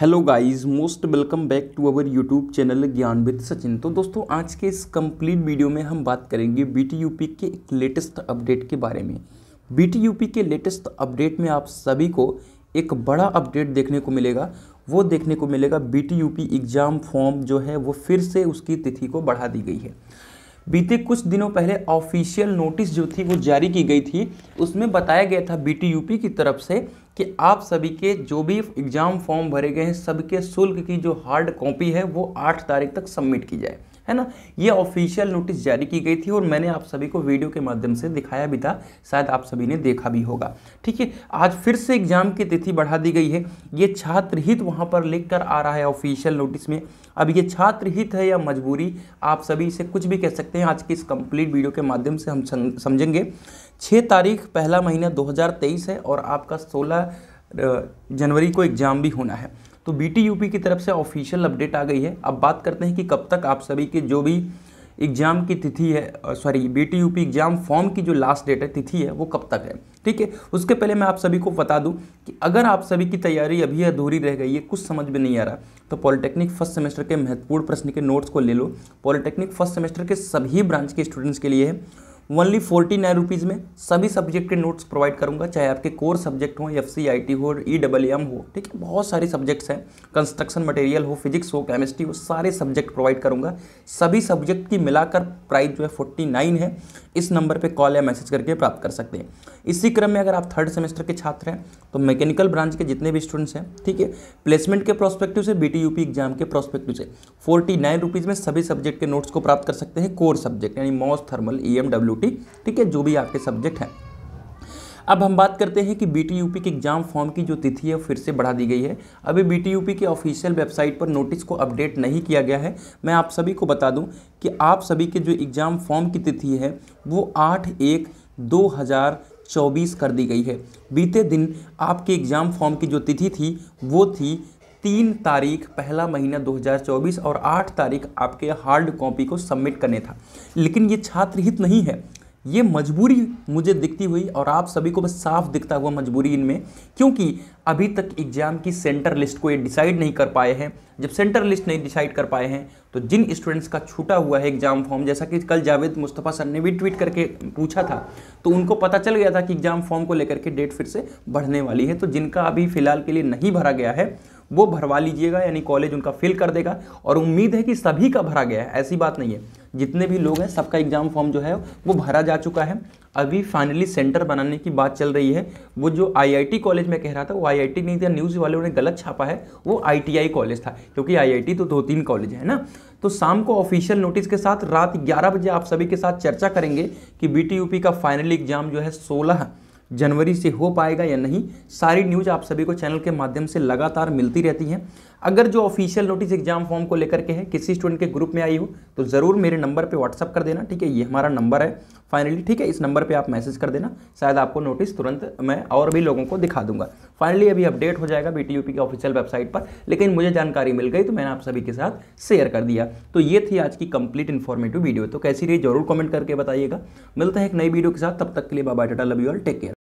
hello guys most welcome back to our YouTube channel Gyan with Sachin तो दोस्तों आज के इस कंप्लीट वीडियो में हम बात करेंगे बीटीयूपी के एक लेटेस्ट अपडेट के बारे में बीटीयूपी के लेटेस्ट अपडेट में आप सभी को एक बड़ा अपडेट देखने को मिलेगा वो देखने को मिलेगा बीटीयूपी एग्ज़ाम फॉर्म जो है वो फिर से उसकी तिथि को बढ़ा दी गई है बीते कुछ दिनों पहले ऑफिशियल नोटिस जो थी वो जारी की गई थी उसमें बताया गया था बीटीयूपी की तरफ से कि आप सभी के जो भी एग्ज़ाम फॉर्म भरे गए हैं सबके शुल्क की जो हार्ड कॉपी है वो आठ तारीख तक सबमिट की जाए है ना ये ऑफिशियल नोटिस जारी की गई थी और मैंने आप सभी को वीडियो के माध्यम से दिखाया भी था शायद आप सभी ने देखा भी होगा ठीक है आज फिर से एग्जाम की तिथि बढ़ा दी गई है ये छात्र हित वहाँ पर लिख कर आ रहा है ऑफिशियल नोटिस में अब ये छात्र हित है या मजबूरी आप सभी इसे कुछ भी कह सकते हैं आज की इस कंप्लीट वीडियो के माध्यम से हम समझेंगे छः तारीख पहला महीना दो है और आपका सोलह जनवरी को एग्ज़ाम भी होना है तो यू पी की तरफ से ऑफिशियल अपडेट आ गई है अब बात करते हैं कि कब तक आप सभी के जो भी एग्जाम की तिथि है sorry B T P exam form की जो लास्ट डेट है तिथि है वो कब तक है ठीक है उसके पहले मैं आप सभी को बता दूं कि अगर आप सभी की तैयारी अभी अधूरी रह गई है कुछ समझ में नहीं आ रहा तो पॉलिटेक्निक फर्स्ट सेमेस्टर के महत्वपूर्ण प्रश्न के नोट्स को ले लो पॉलिटेक्निक फर्स्ट सेमेस्टर के सभी ब्रांच के स्टूडेंट्स के लिए है ओनली फोर्टी नाइन रुपीज़ में सभी सब्जेक्ट के नोट्स प्रोवाइड करूंगा चाहे आपके कोर सब्जेक्ट हो एफ सी आई टी हो ई डबल एम हो ठीक है बहुत सारे सब्जेक्ट्स हैं कंस्ट्रक्शन मटेरियल हो फिजिक्स हो केमिस्ट्री हो सारे सब्जेक्ट प्रोवाइड करूंगा सभी सब्जेक्ट की मिलाकर प्राइस जो है फोर्टी नाइन है इस नंबर पर कॉल या मैसेज करके प्राप्त कर सकते हैं इसी क्रम में अगर आप थर्ड सेमेस्टर के छात्र हैं तो मैकेनिकल ब्रांच के जितने भी स्टूडेंट्स हैं ठीक है प्लेसमेंट के प्रोस्पेक्टिव से बी एग्जाम के प्रोस्पेक्टिव से फोर्टी नाइन रुपीज़ में सभी सब्जेक्ट के नोट्स को प्राप्त कर सकते हैं कोर सब्जेक्ट यानी mass thermal E M W UT ठीक है जो भी आपके सब्जेक्ट हैं अब हम बात करते हैं कि बी टी यू पी के एग्जाम फॉर्म की जो तिथि है फिर से बढ़ा दी गई है अभी बी टी यू पी के ऑफिशियल वेबसाइट पर नोटिस को अपडेट नहीं किया गया है मैं आप सभी को बता दूं कि आप सभी के जो एग्ज़ाम फॉर्म की तिथि है वो आठ एक दो हज़ार चौबीस कर दी गई है बीते दिन आपके एग्ज़ाम फॉर्म की जो तिथि थी वो थी तीन तारीख पहला महीना 2024 और आठ तारीख आपके हार्ड कॉपी को सबमिट करने था लेकिन ये छात्र हित नहीं है ये मजबूरी मुझे दिखती हुई और आप सभी को बस साफ दिखता हुआ मजबूरी इनमें क्योंकि अभी तक एग्जाम की सेंटर लिस्ट को ये डिसाइड नहीं कर पाए हैं जब सेंटर लिस्ट नहीं डिसाइड कर पाए हैं तो जिन स्टूडेंट्स का छूटा हुआ है एग्जाम फॉर्म जैसा कि कल जावेद मुस्तफ़ा सर ने भी ट्वीट करके पूछा था तो उनको पता चल गया था कि एग्जाम फॉर्म को लेकर के डेट फिर से बढ़ने वाली है तो जिनका अभी फिलहाल के लिए नहीं भरा गया है वो भरवा लीजिएगा यानी कॉलेज उनका फिल कर देगा और उम्मीद है कि सभी का भरा गया है ऐसी बात नहीं है जितने भी लोग हैं सबका एग्ज़ाम फॉर्म जो है वो भरा जा चुका है अभी फाइनली सेंटर बनाने की बात चल रही है वो जो आईआईटी कॉलेज में कह रहा था वो आईआईटी नहीं था न्यूज़ वाले ने गलत छापा है वो आईटीआई कॉलेज था क्योंकि आईआईटी तो दो तीन कॉलेज है ना तो शाम को ऑफिशियल नोटिस के साथ रात ग्यारह बजे आप सभी के साथ चर्चा करेंगे कि बी का फाइनल एग्ज़ाम जो है सोलह जनवरी से हो पाएगा या नहीं सारी न्यूज़ आप सभी को चैनल के माध्यम से लगातार मिलती रहती हैं अगर जो ऑफिशियल नोटिस एग्जाम फॉर्म को लेकर के है किसी स्टूडेंट के ग्रुप में आई हो तो ज़रूर मेरे नंबर पे व्हाट्सअप कर देना ठीक है ये हमारा नंबर है फाइनली ठीक है इस नंबर पे आप मैसेज कर देना शायद आपको नोटिस तुरंत मैं और भी लोगों को दिखा दूंगा फाइनली अभी अपडेट हो जाएगा बी टी की ऑफिशियल वेबसाइट पर लेकिन मुझे जानकारी मिल गई तो मैंने आप सभी के साथ शेयर कर दिया तो ये थी आज की कंप्लीट इन्फॉर्मेटिव वीडियो तो कैसी रही जरूर कमेंट करके बताइएगा मिलते हैं एक नई वीडियो के साथ तब तक के लिए बाबा tata love you all take care